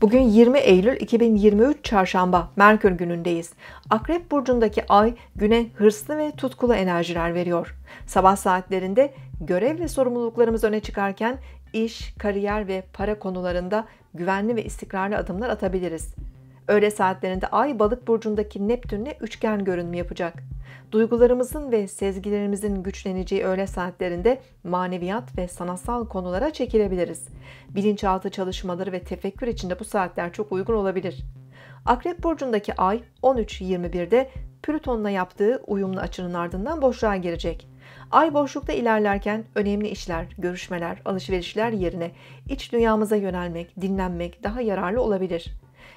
Bugün 20 Eylül 2023 Çarşamba Merkür günündeyiz. Akrep burcundaki ay güne hırslı ve tutkulu enerjiler veriyor. Sabah saatlerinde görev ve sorumluluklarımız öne çıkarken iş, kariyer ve para konularında güvenli ve istikrarlı adımlar atabiliriz. Öğle saatlerinde Ay balık burcundaki Neptün'le üçgen görünümü yapacak. Duygularımızın ve sezgilerimizin güçleneceği öğle saatlerinde maneviyat ve sanatsal konulara çekilebiliriz. Bilinçaltı çalışmaları ve tefekkür içinde bu saatler çok uygun olabilir. Akrep burcundaki Ay 13.21'de Plüton'la yaptığı uyumlu açının ardından boşluğa girecek. Ay boşlukta ilerlerken önemli işler, görüşmeler, alışverişler yerine iç dünyamıza yönelmek, dinlenmek daha yararlı olabilir.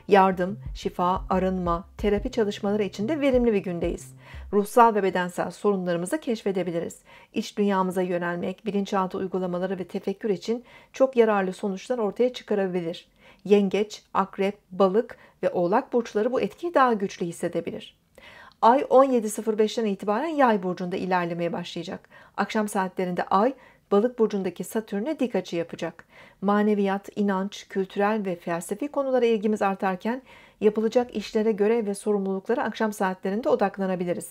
Yardım, şifa, arınma, terapi çalışmaları için de verimli bir gündeyiz. Ruhsal ve bedensel sorunlarımızı keşfedebiliriz. İç dünyamıza yönelmek, bilinçaltı uygulamaları ve tefekkür için çok yararlı sonuçlar ortaya çıkarabilir. Yengeç, akrep, balık ve oğlak burçları bu etkiyi daha güçlü hissedebilir. Ay 17.05'ten itibaren yay burcunda ilerlemeye başlayacak. Akşam saatlerinde ay balık burcundaki satürne dik açı yapacak. Maneviyat, inanç, kültürel ve felsefi konulara ilgimiz artarken yapılacak işlere görev ve sorumluluklara akşam saatlerinde odaklanabiliriz.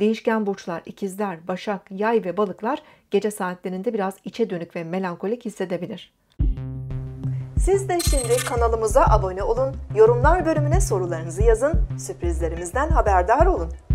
Değişken burçlar, ikizler, başak, yay ve balıklar gece saatlerinde biraz içe dönük ve melankolik hissedebilir. Siz de şimdi kanalımıza abone olun, yorumlar bölümüne sorularınızı yazın, sürprizlerimizden haberdar olun.